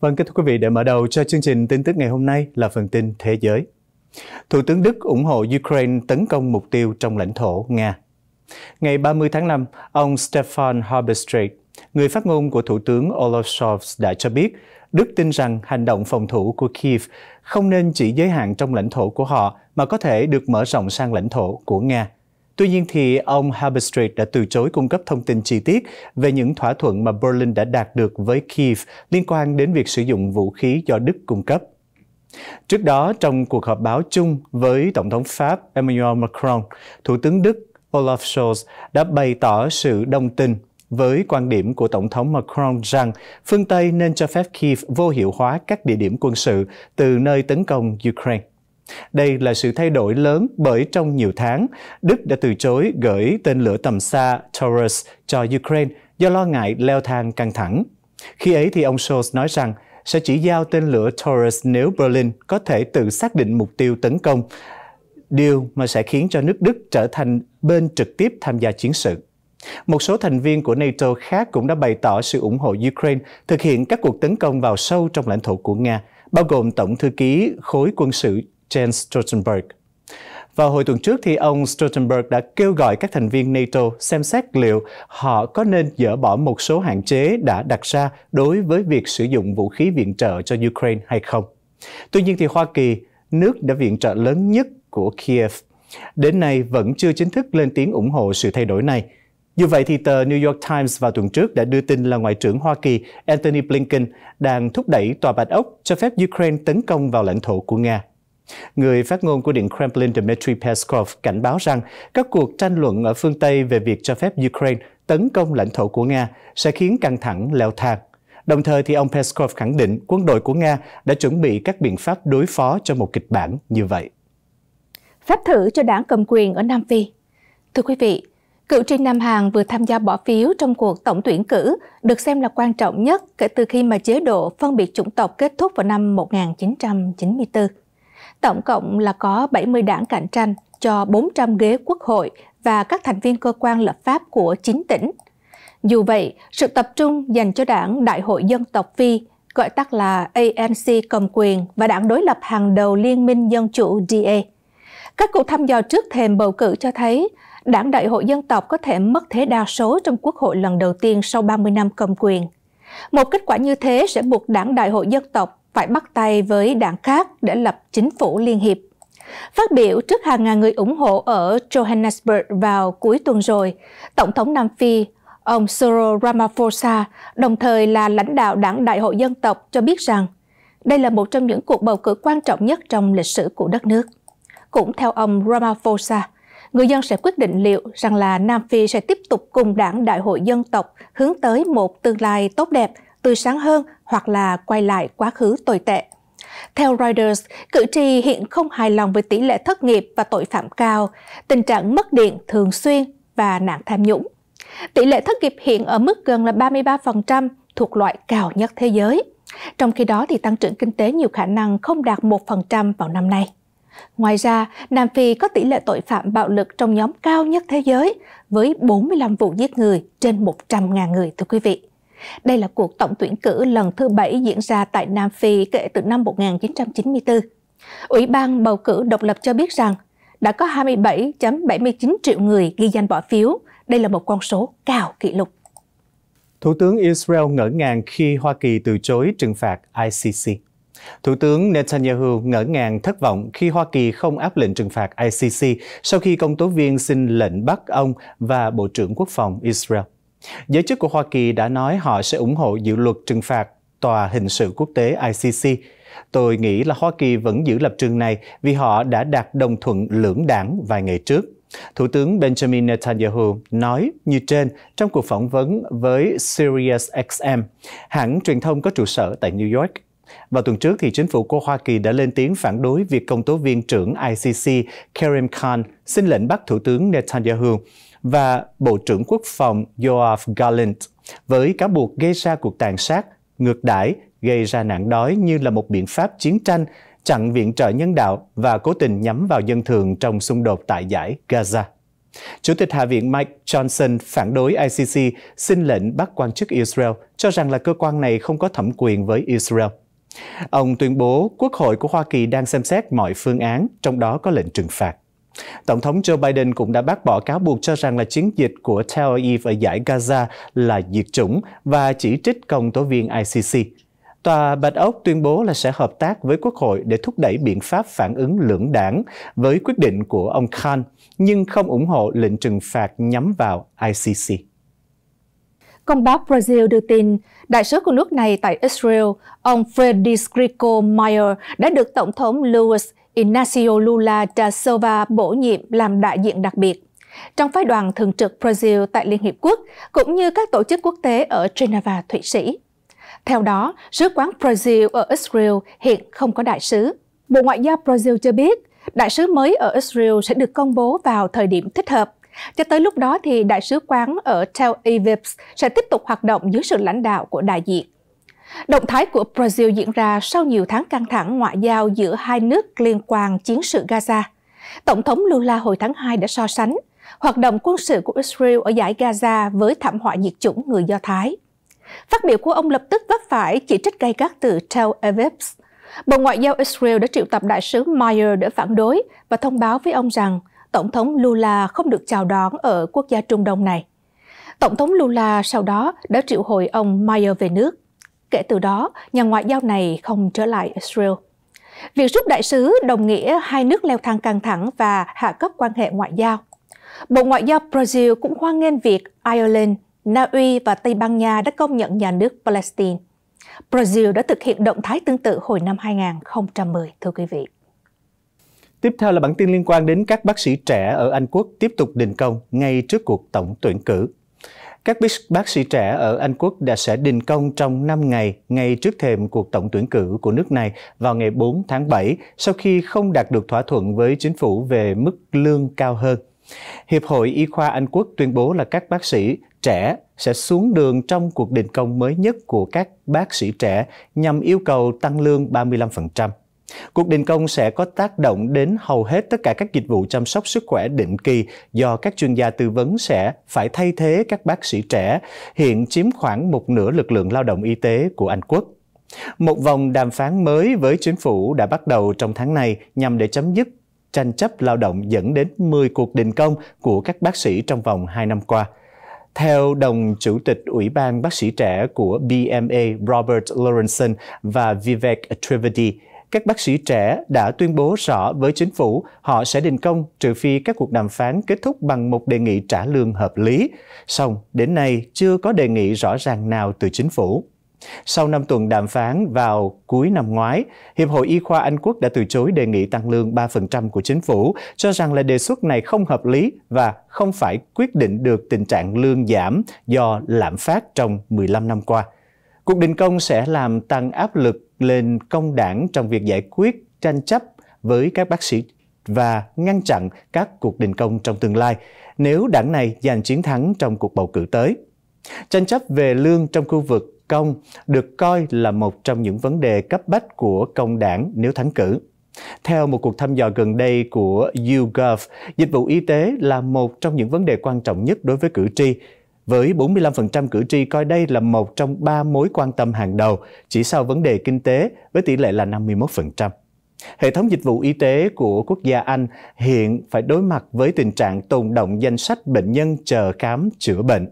Vâng, kính thưa quý vị, để mở đầu cho chương trình tin tức ngày hôm nay là phần tin thế giới. Thủ tướng Đức ủng hộ Ukraine tấn công mục tiêu trong lãnh thổ Nga. Ngày 30 tháng 5, ông Stefan Haberstreit, người phát ngôn của Thủ tướng Olaf Scholz đã cho biết Đức tin rằng hành động phòng thủ của Kiev không nên chỉ giới hạn trong lãnh thổ của họ mà có thể được mở rộng sang lãnh thổ của Nga. Tuy nhiên thì ông Haberstreet đã từ chối cung cấp thông tin chi tiết về những thỏa thuận mà Berlin đã đạt được với Kiev liên quan đến việc sử dụng vũ khí do Đức cung cấp. Trước đó, trong cuộc họp báo chung với Tổng thống Pháp Emmanuel Macron, Thủ tướng Đức Olaf Scholz đã bày tỏ sự đồng tình với quan điểm của Tổng thống Macron rằng phương Tây nên cho phép Kiev vô hiệu hóa các địa điểm quân sự từ nơi tấn công Ukraine. Đây là sự thay đổi lớn bởi trong nhiều tháng, Đức đã từ chối gửi tên lửa tầm xa Taurus cho Ukraine do lo ngại leo thang căng thẳng. Khi ấy thì ông Scholz nói rằng sẽ chỉ giao tên lửa Taurus nếu Berlin có thể tự xác định mục tiêu tấn công, điều mà sẽ khiến cho nước Đức trở thành bên trực tiếp tham gia chiến sự. Một số thành viên của NATO khác cũng đã bày tỏ sự ủng hộ Ukraine thực hiện các cuộc tấn công vào sâu trong lãnh thổ của Nga, bao gồm Tổng thư ký Khối quân sự Jens Stoltenberg. Vào hồi tuần trước thì ông Stoltenberg đã kêu gọi các thành viên NATO xem xét liệu họ có nên dỡ bỏ một số hạn chế đã đặt ra đối với việc sử dụng vũ khí viện trợ cho Ukraine hay không. Tuy nhiên thì Hoa Kỳ, nước đã viện trợ lớn nhất của Kiev, đến nay vẫn chưa chính thức lên tiếng ủng hộ sự thay đổi này. Như vậy thì tờ New York Times vào tuần trước đã đưa tin là Ngoại trưởng Hoa Kỳ Antony Blinken đang thúc đẩy Tòa Bạch Ốc cho phép Ukraine tấn công vào lãnh thổ của Nga. Người phát ngôn của Điện Kremlin Dmitry Peskov cảnh báo rằng các cuộc tranh luận ở phương Tây về việc cho phép Ukraine tấn công lãnh thổ của Nga sẽ khiến căng thẳng leo thang. Đồng thời thì ông Peskov khẳng định quân đội của Nga đã chuẩn bị các biện pháp đối phó cho một kịch bản như vậy. Phép thử cho đảng cầm quyền ở Nam Phi Thưa quý vị, cựu trinh Nam hàng vừa tham gia bỏ phiếu trong cuộc tổng tuyển cử được xem là quan trọng nhất kể từ khi mà chế độ phân biệt chủng tộc kết thúc vào năm 1994. Tổng cộng là có 70 đảng cạnh tranh cho 400 ghế quốc hội và các thành viên cơ quan lập pháp của 9 tỉnh. Dù vậy, sự tập trung dành cho đảng Đại hội Dân tộc Phi, gọi tắt là ANC cầm quyền và đảng đối lập hàng đầu Liên minh Dân chủ DA. Các cuộc thăm dò trước thềm bầu cử cho thấy đảng Đại hội Dân tộc có thể mất thế đa số trong quốc hội lần đầu tiên sau 30 năm cầm quyền. Một kết quả như thế sẽ buộc đảng Đại hội Dân tộc phải bắt tay với đảng khác để lập chính phủ liên hiệp. Phát biểu trước hàng ngàn người ủng hộ ở Johannesburg vào cuối tuần rồi, Tổng thống Nam Phi, ông Cyril Ramaphosa, đồng thời là lãnh đạo đảng Đại hội Dân tộc cho biết rằng đây là một trong những cuộc bầu cử quan trọng nhất trong lịch sử của đất nước. Cũng theo ông Ramaphosa, người dân sẽ quyết định liệu rằng là Nam Phi sẽ tiếp tục cùng đảng Đại hội Dân tộc hướng tới một tương lai tốt đẹp tươi sáng hơn hoặc là quay lại quá khứ tồi tệ. Theo Reuters, cử tri hiện không hài lòng với tỷ lệ thất nghiệp và tội phạm cao, tình trạng mất điện thường xuyên và nạn tham nhũng. Tỷ lệ thất nghiệp hiện ở mức gần là 33%, thuộc loại cao nhất thế giới. Trong khi đó thì tăng trưởng kinh tế nhiều khả năng không đạt 1% vào năm nay. Ngoài ra, Nam Phi có tỷ lệ tội phạm bạo lực trong nhóm cao nhất thế giới với 45 vụ giết người trên 100.000 người thưa quý vị. Đây là cuộc tổng tuyển cử lần thứ bảy diễn ra tại Nam Phi kể từ năm 1994. Ủy ban bầu cử độc lập cho biết rằng đã có 27.79 triệu người ghi danh bỏ phiếu. Đây là một con số cao kỷ lục. Thủ tướng Israel ngỡ ngàng khi Hoa Kỳ từ chối trừng phạt ICC. Thủ tướng Netanyahu ngỡ ngàng thất vọng khi Hoa Kỳ không áp lệnh trừng phạt ICC sau khi công tố viên xin lệnh bắt ông và Bộ trưởng Quốc phòng Israel. Giới chức của Hoa Kỳ đã nói họ sẽ ủng hộ dự luật trừng phạt Tòa Hình sự Quốc tế ICC. Tôi nghĩ là Hoa Kỳ vẫn giữ lập trường này vì họ đã đạt đồng thuận lưỡng đảng vài ngày trước. Thủ tướng Benjamin Netanyahu nói như trên trong cuộc phỏng vấn với Sirius XM, hãng truyền thông có trụ sở tại New York. Vào tuần trước, thì chính phủ của Hoa Kỳ đã lên tiếng phản đối việc công tố viên trưởng ICC Karim Khan xin lệnh bắt Thủ tướng Netanyahu và Bộ trưởng Quốc phòng Yoav Gallant với cáo buộc gây ra cuộc tàn sát, ngược đãi, gây ra nạn đói như là một biện pháp chiến tranh, chặn viện trợ nhân đạo và cố tình nhắm vào dân thường trong xung đột tại giải Gaza. Chủ tịch Hạ viện Mike Johnson phản đối ICC xin lệnh bắt quan chức Israel, cho rằng là cơ quan này không có thẩm quyền với Israel. Ông tuyên bố Quốc hội của Hoa Kỳ đang xem xét mọi phương án, trong đó có lệnh trừng phạt. Tổng thống Joe Biden cũng đã bác bỏ cáo buộc cho rằng là chiến dịch của Tel Aviv ở giải Gaza là diệt chủng và chỉ trích công tố viên ICC. Tòa Bạch Ốc tuyên bố là sẽ hợp tác với Quốc hội để thúc đẩy biện pháp phản ứng lưỡng đảng với quyết định của ông Khan, nhưng không ủng hộ lệnh trừng phạt nhắm vào ICC. Công báo Brazil đưa tin, đại sứ của nước này tại Israel, ông Frederico Meyer, đã được Tổng thống Louis Inácio Lula da Silva bổ nhiệm làm đại diện đặc biệt. Trong phái đoàn thường trực Brazil tại Liên Hiệp Quốc, cũng như các tổ chức quốc tế ở Geneva, Thụy Sĩ. Theo đó, sứ quán Brazil ở Israel hiện không có đại sứ. Bộ Ngoại giao Brazil cho biết, đại sứ mới ở Israel sẽ được công bố vào thời điểm thích hợp. Cho tới lúc đó thì đại sứ quán ở Tel Aviv sẽ tiếp tục hoạt động dưới sự lãnh đạo của đại diện. Động thái của Brazil diễn ra sau nhiều tháng căng thẳng ngoại giao giữa hai nước liên quan chiến sự Gaza. Tổng thống Lula hồi tháng 2 đã so sánh hoạt động quân sự của Israel ở giải Gaza với thảm họa diệt chủng người Do Thái. Phát biểu của ông lập tức vấp phải chỉ trích gay gắt từ Tel Aviv. Bộ Ngoại giao Israel đã triệu tập đại sứ Meyer để phản đối và thông báo với ông rằng Tổng thống Lula không được chào đón ở quốc gia Trung Đông này. Tổng thống Lula sau đó đã triệu hồi ông Meyer về nước. Kể từ đó, nhà ngoại giao này không trở lại Israel. Việc rút đại sứ đồng nghĩa hai nước leo thang căng thẳng và hạ cấp quan hệ ngoại giao. Bộ Ngoại giao Brazil cũng hoan nghênh việc Ireland, Na Uy và Tây Ban Nha đã công nhận nhà nước Palestine. Brazil đã thực hiện động thái tương tự hồi năm 2010, thưa quý vị. Tiếp theo là bản tin liên quan đến các bác sĩ trẻ ở Anh Quốc tiếp tục đình công ngay trước cuộc tổng tuyển cử các bác sĩ trẻ ở Anh Quốc đã sẽ đình công trong 5 ngày ngay trước thềm cuộc tổng tuyển cử của nước này vào ngày 4 tháng 7 sau khi không đạt được thỏa thuận với chính phủ về mức lương cao hơn. Hiệp hội Y khoa Anh Quốc tuyên bố là các bác sĩ trẻ sẽ xuống đường trong cuộc đình công mới nhất của các bác sĩ trẻ nhằm yêu cầu tăng lương 35%. Cuộc đình công sẽ có tác động đến hầu hết tất cả các dịch vụ chăm sóc sức khỏe định kỳ do các chuyên gia tư vấn sẽ phải thay thế các bác sĩ trẻ, hiện chiếm khoảng một nửa lực lượng lao động y tế của Anh quốc. Một vòng đàm phán mới với chính phủ đã bắt đầu trong tháng này nhằm để chấm dứt tranh chấp lao động dẫn đến 10 cuộc đình công của các bác sĩ trong vòng 2 năm qua. Theo đồng chủ tịch Ủy ban bác sĩ trẻ của BMA Robert Lawrenson và Vivek Trivedi, các bác sĩ trẻ đã tuyên bố rõ với chính phủ họ sẽ đình công trừ phi các cuộc đàm phán kết thúc bằng một đề nghị trả lương hợp lý. Song, đến nay chưa có đề nghị rõ ràng nào từ chính phủ. Sau năm tuần đàm phán vào cuối năm ngoái, Hiệp hội Y khoa Anh Quốc đã từ chối đề nghị tăng lương 3% của chính phủ, cho rằng là đề xuất này không hợp lý và không phải quyết định được tình trạng lương giảm do lạm phát trong 15 năm qua. Cuộc đình công sẽ làm tăng áp lực lên công đảng trong việc giải quyết tranh chấp với các bác sĩ và ngăn chặn các cuộc đình công trong tương lai nếu đảng này giành chiến thắng trong cuộc bầu cử tới. Tranh chấp về lương trong khu vực công được coi là một trong những vấn đề cấp bách của công đảng nếu thắng cử. Theo một cuộc thăm dò gần đây của YouGov, dịch vụ y tế là một trong những vấn đề quan trọng nhất đối với cử tri với 45% cử tri coi đây là một trong ba mối quan tâm hàng đầu, chỉ sau vấn đề kinh tế với tỷ lệ là 51%. Hệ thống dịch vụ y tế của quốc gia Anh hiện phải đối mặt với tình trạng tồn động danh sách bệnh nhân chờ khám chữa bệnh.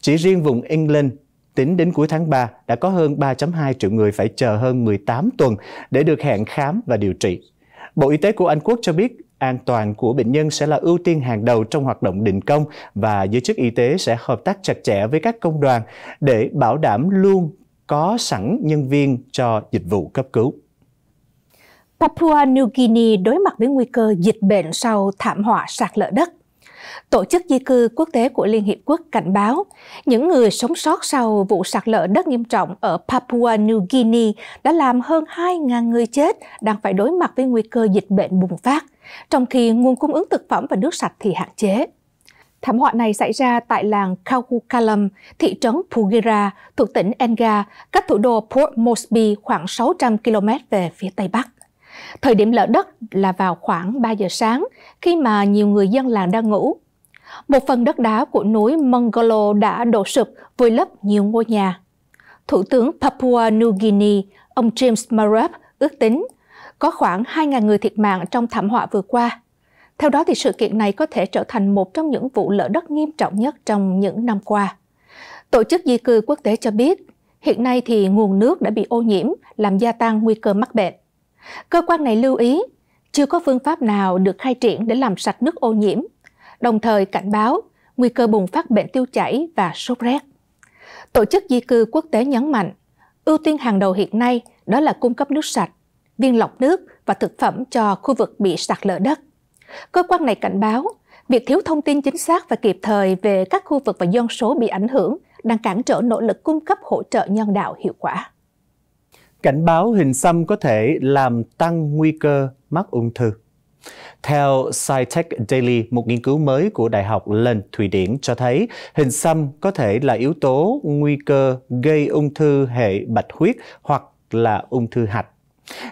Chỉ riêng vùng England, tính đến cuối tháng 3 đã có hơn 3.2 triệu người phải chờ hơn 18 tuần để được hẹn khám và điều trị. Bộ Y tế của Anh Quốc cho biết an toàn của bệnh nhân sẽ là ưu tiên hàng đầu trong hoạt động định công và giới chức y tế sẽ hợp tác chặt chẽ với các công đoàn để bảo đảm luôn có sẵn nhân viên cho dịch vụ cấp cứu. Papua New Guinea đối mặt với nguy cơ dịch bệnh sau thảm họa sạt lở đất. Tổ chức Di cư Quốc tế của Liên Hiệp Quốc cảnh báo những người sống sót sau vụ sạt lở đất nghiêm trọng ở Papua New Guinea đã làm hơn 2.000 người chết đang phải đối mặt với nguy cơ dịch bệnh bùng phát trong khi nguồn cung ứng thực phẩm và nước sạch thì hạn chế. Thảm họa này xảy ra tại làng Kaukalam, thị trấn Pugira, thuộc tỉnh Enga, cách thủ đô Port Moresby khoảng 600 km về phía tây bắc. Thời điểm lở đất là vào khoảng 3 giờ sáng, khi mà nhiều người dân làng đang ngủ. Một phần đất đá của núi Mongolo đã đổ sụp, vùi lấp nhiều ngôi nhà. Thủ tướng Papua New Guinea, ông James Marab, ước tính có khoảng 2.000 người thiệt mạng trong thảm họa vừa qua. Theo đó, thì sự kiện này có thể trở thành một trong những vụ lở đất nghiêm trọng nhất trong những năm qua. Tổ chức Di cư Quốc tế cho biết, hiện nay thì nguồn nước đã bị ô nhiễm, làm gia tăng nguy cơ mắc bệnh. Cơ quan này lưu ý, chưa có phương pháp nào được khai triển để làm sạch nước ô nhiễm, đồng thời cảnh báo nguy cơ bùng phát bệnh tiêu chảy và sốt rét. Tổ chức Di cư Quốc tế nhấn mạnh, ưu tiên hàng đầu hiện nay đó là cung cấp nước sạch viên lọc nước và thực phẩm cho khu vực bị sạt lở đất. Cơ quan này cảnh báo, việc thiếu thông tin chính xác và kịp thời về các khu vực và dân số bị ảnh hưởng đang cản trở nỗ lực cung cấp hỗ trợ nhân đạo hiệu quả. Cảnh báo hình xăm có thể làm tăng nguy cơ mắc ung thư. Theo SciTech Daily, một nghiên cứu mới của Đại học Lund, Thụy Điển cho thấy hình xăm có thể là yếu tố nguy cơ gây ung thư hệ bạch huyết hoặc là ung thư hạch.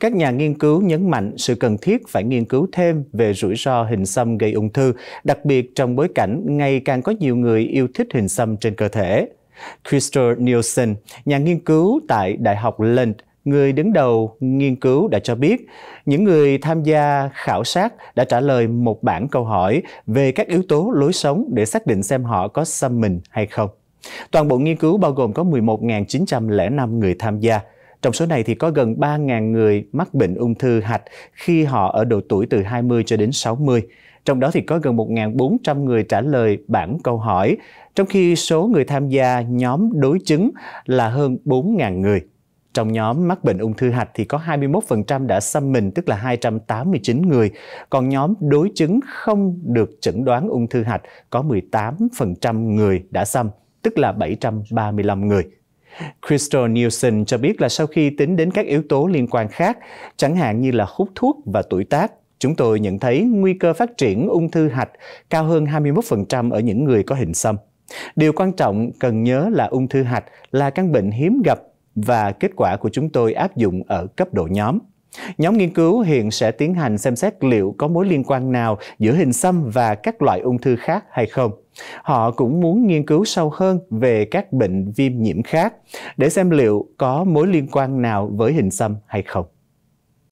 Các nhà nghiên cứu nhấn mạnh sự cần thiết phải nghiên cứu thêm về rủi ro hình xăm gây ung thư, đặc biệt trong bối cảnh ngày càng có nhiều người yêu thích hình xăm trên cơ thể. Christer Nielsen, nhà nghiên cứu tại Đại học Lund, người đứng đầu nghiên cứu đã cho biết những người tham gia khảo sát đã trả lời một bảng câu hỏi về các yếu tố lối sống để xác định xem họ có xăm mình hay không. Toàn bộ nghiên cứu bao gồm có 11.905 người tham gia. Trong số này thì có gần 3.000 người mắc bệnh ung thư hạch khi họ ở độ tuổi từ 20 cho đến 60. Trong đó thì có gần 1.400 người trả lời bản câu hỏi, trong khi số người tham gia nhóm đối chứng là hơn 4.000 người. Trong nhóm mắc bệnh ung thư hạch thì có 21% đã xâm mình, tức là 289 người. Còn nhóm đối chứng không được chẩn đoán ung thư hạch có 18% người đã xâm tức là 735 người. Crystal Nielsen cho biết là sau khi tính đến các yếu tố liên quan khác, chẳng hạn như là hút thuốc và tuổi tác, chúng tôi nhận thấy nguy cơ phát triển ung thư hạch cao hơn 21% ở những người có hình xăm. Điều quan trọng cần nhớ là ung thư hạch là căn bệnh hiếm gặp và kết quả của chúng tôi áp dụng ở cấp độ nhóm. Nhóm nghiên cứu hiện sẽ tiến hành xem xét liệu có mối liên quan nào giữa hình xăm và các loại ung thư khác hay không. Họ cũng muốn nghiên cứu sâu hơn về các bệnh viêm nhiễm khác để xem liệu có mối liên quan nào với hình xăm hay không.